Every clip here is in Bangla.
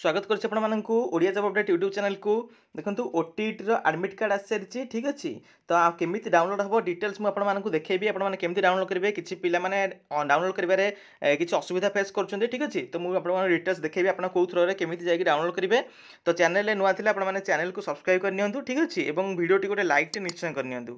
স্বাগত করছি আপনার Odia job update YouTube channel কু দেখুন ওটিইটির আডমিট কার্ড আসিসারিছি ঠিক আছে তো কেমি ডাউনলোড হব ডিটেলস মু আপনার দেখেবি আপনার কেমি ডাউনলোড করবে কিছু পিলা মানে ডাউনলোড করবার কিছু অসুবিধা ফেস করছেন ঠিক আছে তো মু আপনার ডিটেলস দেখেবি আপনার কেউ থ্রোরে কেমি যাই ডাউনলোড করবে তো চ্যানেল নূয়া লে আপনার চ্যানেল সবসক্রাইব করে নিহত ঠিক আছে এবং ভিডিওটি গোটে লাইকটি নিশ্চয় করে নিহত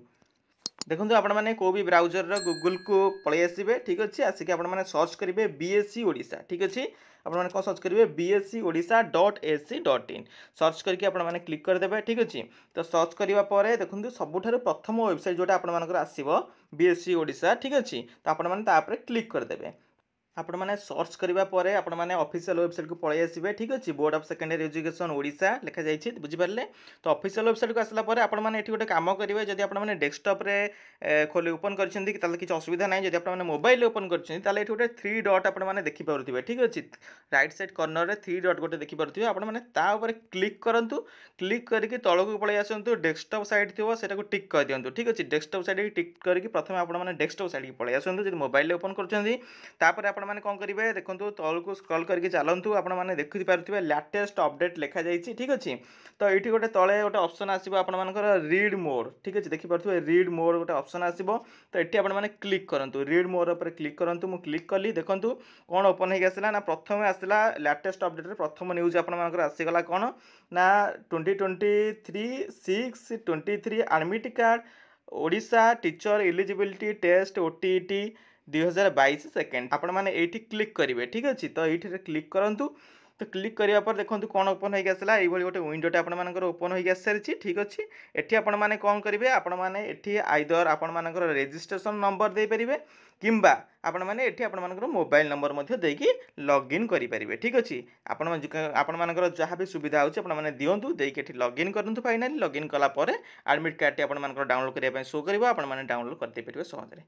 দেখুন আপনার কেউ বি ব্রাউজর গুগল কু পলাই আসবে ঠিক আছে আসিকি আপনার সর্চ করবে বিএসসি ওড়শা ঠিক আছে আপনার কম সর্চ করবে BSE Odisha dot AC dot in search করি আপনার ক্লিক করেদেবে ঠিক আছে তো সর্চ করা পরে দেখুন সবুঠার প্রথম ওয়েবসাইট যেটা আপনার আসব বিএসসি ওড়শা ঠিক আছে তো আপনার তাপরে ক্লিক করেদেবে ଆପଣମାନେ ସର୍ଚ୍ଚ କରିବା ପରେ ଆପଣମାନେ ଅଫିସିଆଲ୍ ୱେବସାଇଟ୍କୁ ପଳାଇ ଆସିବେ ଠିକ୍ ଅଛି board of secondary education Odisha ଲେଖାଯାଇଛି ବୁଝିପାରିଲେ ତ ଅଫିସିଆଲ୍ ୱେବସାଇଟ୍କୁ ଆସିଲା ପରେ ଆପଣମାନେ ଏଠି ଗୋଟେ କାମ କରିବେ ଯଦି ଆପଣମାନେ ଡେସ୍କଟପ୍ରେ ଖୋଲି ଓପନ୍ କରିଛନ୍ତି କି ତାହେଲେ କିଛି ଅସୁବିଧା ନାହିଁ ଯଦି ଆପଣମାନେ ମୋବାଇଲ୍ରେ ଓପନ୍ କରିଛନ୍ତି ତାହେଲେ ଏଠି ଗୋଟେ ଥ୍ରୀ ଡଟ୍ ଆପଣମାନେ ଦେଖିପାରୁଥିବେ ଠିକ୍ ଅଛି ରାଇଟ୍ ସାଇଡ଼୍ କର୍ଣ୍ଣରରେ ଥ୍ରୀ ଡଟ୍ ଗୋଟେ ଦେଖିପାରୁଥିବେ ଆପଣମାନେ ତା ଉପରେ କ୍ଲିକ୍ କରନ୍ତୁ କ୍ଲିକ୍ କରିକି ତଳକୁ ପଳାଇ ଆସନ୍ତୁ ଡେସ୍କଟପ୍ ସାଇଟ୍ ଥିବ ସେଟାକୁ ଟିକ୍ କରିଦିଅନ୍ତୁ ଠିକ୍ ଅଛି ଡେସ୍କଟପ୍ ସାଇଡ଼୍କି ଟିକ୍ କରିକି ପ୍ରଥମେ ଆପଣମାନେ ଡେସ୍କଟପ୍ ସାଇଡ଼୍କି ପଳାଇ ଆସନ୍ତୁ ଯଦି ମୋବାଇଲ୍ରେ ଓପନ୍ କରୁଛନ୍ତି ତାପରେ ଆପଣ আপনার কম করবে দেখুন তলকু স্ক্রল করি চালু আপনার দেখিপারে ল্যাটেস্ট অপডেট লেখা যাই ঠিক আছে তো এইটি গোটে তলে গোটে অপসন আসবে আপনার রিড মোর ঠিক আছে দেখিপারে রিড মোর গোটে অপসন আসব তো এটি আপনার ক্লিক করতু রিড মোর উপরে ক্লিক করতু মু ক্লিক কলি দেখুন কোণ ওপন হয়ে আসলা না প্রথমে আসলা ল্যাটেস্ট অপডেট্রে প্রথম নিউজ আপনার আসিগলা কোণ না twenty twenty three six twenty three admit card Odisha teacher eligibility test ଓ ଦୁଇ ହଜାର ବାଇଶ ସେକେଣ୍ଡ ଆପଣମାନେ ଏଇଠି କ୍ଲିକ୍ କରିବେ ଠିକ୍ ଅଛି ତ ଏଇଠିରେ କ୍ଲିକ୍ କରନ୍ତୁ ତ କ୍ଲିକ୍ କରିବା ପରେ ଦେଖନ୍ତୁ କ'ଣ ଓପନ୍ ହୋଇକି ଆସିଲା ଏଇଭଳି ଗୋଟେ ୱିଣ୍ଡୋଟେ ଆପଣମାନଙ୍କର ଓପନ୍ ହୋଇକି ଆସିସାରିଛି ଠିକ୍ ଅଛି ଏଠି ଆପଣମାନେ କ'ଣ କରିବେ ଆପଣମାନେ ଏଠି ଆଇଦର ଆପଣମାନଙ୍କର ରେଜିଷ୍ଟ୍ରେସନ୍ ନମ୍ବର ଦେଇପାରିବେ କିମ୍ବା ଆପଣମାନେ ଏଠି ଆପଣମାନଙ୍କର ମୋବାଇଲ୍ ନମ୍ବର ମଧ୍ୟ ଦେଇକି ଲଗ୍ଇନ୍ କରିପାରିବେ ଠିକ୍ ଅଛି ଆପଣ ଆପଣମାନଙ୍କର ଯାହା ବି ସୁବିଧା ହେଉଛି ଆପଣମାନେ ଦିଅନ୍ତୁ ଦେଇକି ଏଠି ଲଗ୍ଇନ୍ କରନ୍ତୁ ଫାଇନାଲି ଲଗ୍ଇନ୍ କଲା ପରେ ଆଡ଼ମିଟ୍ କାର୍ଡ଼ଟି ଆପଣମାନଙ୍କର ଡାଉନଲୋଡ଼୍ କରିବା ପାଇଁ ସୋ କରିବ ଆପଣମାନେ ଡାଉନଲୋଡ଼୍ କରିଦେଇପାରିବେ ସହଜରେ